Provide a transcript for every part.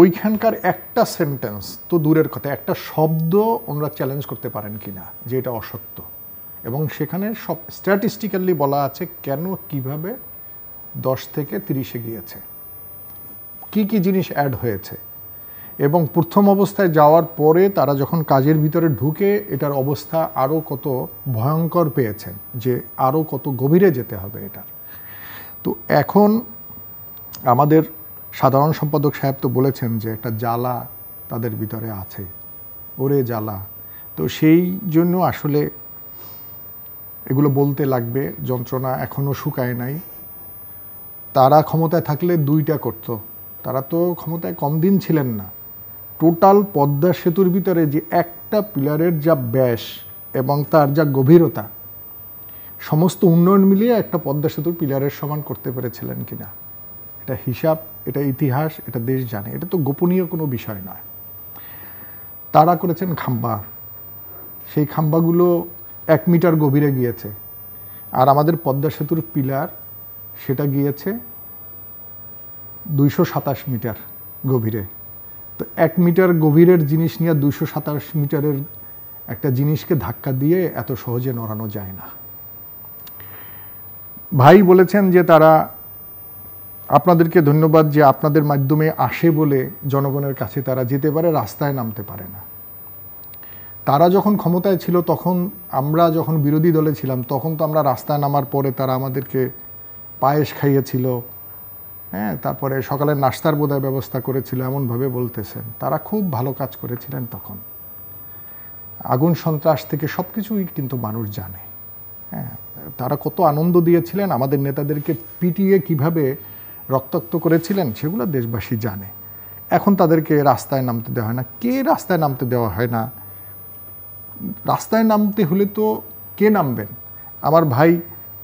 ওইখানকার একটা সেন্টেন্স তো দূরের কথা একটা শব্দ ওনারা চ্যালেঞ্জ করতে পারেন কি না যে এটা অসত্য এবং সেখানে সব স্ট্যাটিস্টিক্যালি বলা আছে কেন কিভাবে দশ থেকে তিরিশে গিয়েছে কি কি জিনিস অ্যাড হয়েছে এবং প্রথম অবস্থায় যাওয়ার পরে তারা যখন কাজের ভিতরে ঢুকে এটার অবস্থা আরও কত ভয়ঙ্কর পেয়েছেন যে আরও কত গভীরে যেতে হবে এটার তো এখন আমাদের সাধারণ সম্পাদক সাহেব তো বলেছেন যে একটা জ্বালা তাদের ভিতরে আছে ওরে জ্বালা তো সেই জন্য আসলে এগুলো বলতে লাগবে যন্ত্রণা এখনও শুকায় নাই তারা ক্ষমতায় থাকলে দুইটা করত তারা তো ক্ষমতায় কম দিন ছিলেন না টোটাল পদ্মা সেতুর ভিতরে যে একটা পিলারের যা ব্যাস এবং তার যা গভীরতা সমস্ত উন্নয়ন মিলিয়ে একটা পদ্মা সেতুর পিলারের সমান করতে পেরেছিলেন কিনা এটা হিসাব এটা ইতিহাস এটা দেশ জানে এটা তো গোপনীয় কোনো বিষয় নয় তারা করেছেন খাম্বা সেই খাম্বাগুলো এক মিটার গভীরে গিয়েছে আর আমাদের পদ্মা সেতুর পিলার সেটা গিয়েছে দুইশো সাতাশ মিটার গভীরে তো এক মিটার গভীরের জিনিস নিয়ে দুইশো সাতাশ মিটারের একটা জিনিসকে ধাক্কা দিয়ে এত সহজে নড়ানো যায় না ভাই বলেছেন যে তারা আপনাদেরকে ধন্যবাদ যে আপনাদের মাধ্যমে আসে বলে জনগণের কাছে তারা যেতে পারে রাস্তায় নামতে পারে না তারা যখন ক্ষমতায় ছিল তখন আমরা যখন বিরোধী দলে ছিলাম তখন তো আমরা রাস্তায় নামার পরে তারা আমাদেরকে পায়েস খাইয়েছিল হ্যাঁ তারপরে সকালে নাস্তার বোধহয় ব্যবস্থা করেছিল এমনভাবে বলতেছেন তারা খুব ভালো কাজ করেছিলেন তখন আগুন সন্ত্রাস থেকে সব কিছুই কিন্তু মানুষ জানে হ্যাঁ তারা কত আনন্দ দিয়েছিলেন আমাদের নেতাদেরকে পিটিয়ে কিভাবে রক্তাক্ত করেছিলেন সেগুলো দেশবাসী জানে এখন তাদেরকে রাস্তায় নামতে দেওয়া হয় না কে রাস্তায় নামতে দেওয়া হয় না রাস্তায় নামতে হলে তো কে নামবেন আমার ভাই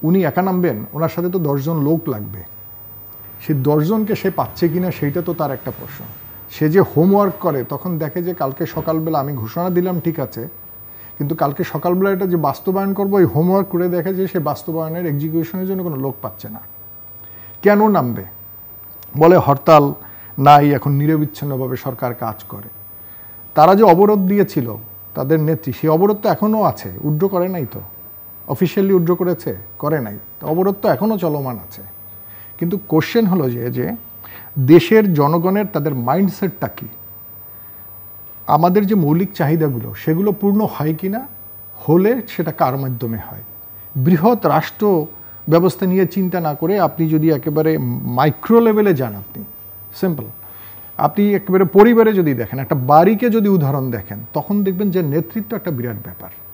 উনি একা নামবেন ওনার সাথে তো দশজন লোক লাগবে সে দশজনকে সে পাচ্ছে কিনা সেইটা তো তার একটা প্রশ্ন সে যে হোমওয়ার্ক করে তখন দেখে যে কালকে সকালবেলা আমি ঘোষণা দিলাম ঠিক আছে কিন্তু কালকে সকালবেলা এটা যে বাস্তবায়ন করবো এই হোমওয়ার্ক করে দেখে যে সে বাস্তবায়নের এক্সিকিউশনের জন্য কোনো লোক পাচ্ছে না কেন নামবে বলে হরতাল নাই এখন নিরবিচ্ছিন্নভাবে সরকার কাজ করে তারা যে অবরোধ দিয়েছিল তাদের নেত্রী সেই অবরোধ তো এখনও আছে উড্র করে নাই তো অফিসিয়ালি উড্র করেছে করে নাই তো অবরোধ তো এখনও চলমান আছে কিন্তু কোশ্চেন হলো যে যে দেশের জনগণের তাদের মাইন্ডসেটটা কী আমাদের যে মৌলিক চাহিদাগুলো সেগুলো পূর্ণ হয় কি না হলে সেটা কার মাধ্যমে হয় বৃহৎ রাষ্ট্র ব্যবস্থা নিয়ে চিন্তা না করে আপনি যদি একেবারে মাইক্রো লেভেলে যান আপনি সিম্পল আপনি একেবারে পরিবারে যদি দেখেন একটা বাড়িকে যদি উদাহরণ দেখেন তখন দেখবেন যে নেতৃত্ব একটা বিরাট ব্যাপার